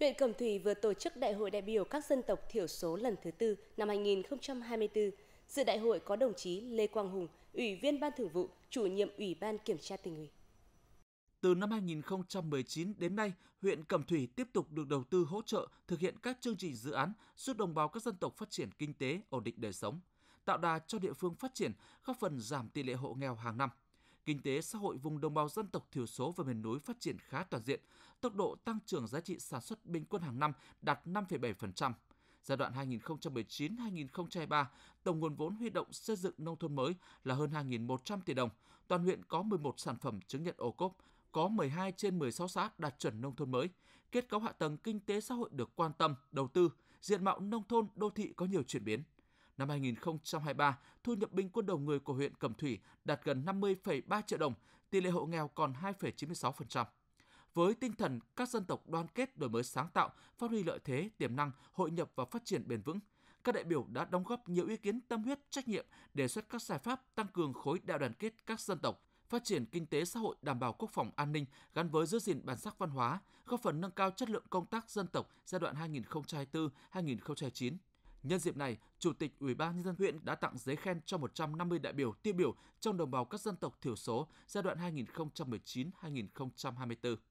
Huyện Cẩm Thủy vừa tổ chức Đại hội đại biểu các dân tộc thiểu số lần thứ tư năm 2024. Dự đại hội có đồng chí Lê Quang Hùng, Ủy viên Ban Thường vụ, Chủ nhiệm Ủy ban Kiểm tra tỉnh ủy. Từ năm 2019 đến nay, huyện Cẩm Thủy tiếp tục được đầu tư hỗ trợ thực hiện các chương trình dự án giúp đồng bào các dân tộc phát triển kinh tế, ổn định đời sống, tạo đà cho địa phương phát triển, góp phần giảm tỷ lệ hộ nghèo hàng năm kinh tế xã hội vùng đồng bào dân tộc thiểu số và miền núi phát triển khá toàn diện, tốc độ tăng trưởng giá trị sản xuất bình quân hàng năm đạt 5,7%. Giai đoạn 2019-2023, tổng nguồn vốn huy động xây dựng nông thôn mới là hơn 2.100 tỷ đồng. Toàn huyện có 11 sản phẩm chứng nhận ô cốp, có 12 trên 16 xã đạt chuẩn nông thôn mới. Kết cấu hạ tầng kinh tế xã hội được quan tâm, đầu tư, diện mạo nông thôn, đô thị có nhiều chuyển biến – Năm 2023, thu nhập bình quân đầu người của huyện Cẩm Thủy đạt gần 50,3 triệu đồng, tỷ lệ hộ nghèo còn 2,96%. Với tinh thần các dân tộc đoàn kết đổi mới sáng tạo, phát huy lợi thế, tiềm năng, hội nhập và phát triển bền vững, các đại biểu đã đóng góp nhiều ý kiến tâm huyết trách nhiệm đề xuất các giải pháp tăng cường khối đại đoàn kết các dân tộc phát triển kinh tế xã hội đảm bảo quốc phòng an ninh gắn với giữ gìn bản sắc văn hóa góp phần nâng cao chất lượng công tác dân tộc giai đoạn 2024-2029 Nhân dịp này, Chủ tịch Ủy ban nhân dân huyện đã tặng giấy khen cho 150 đại biểu tiêu biểu trong đồng bào các dân tộc thiểu số giai đoạn 2019-2024.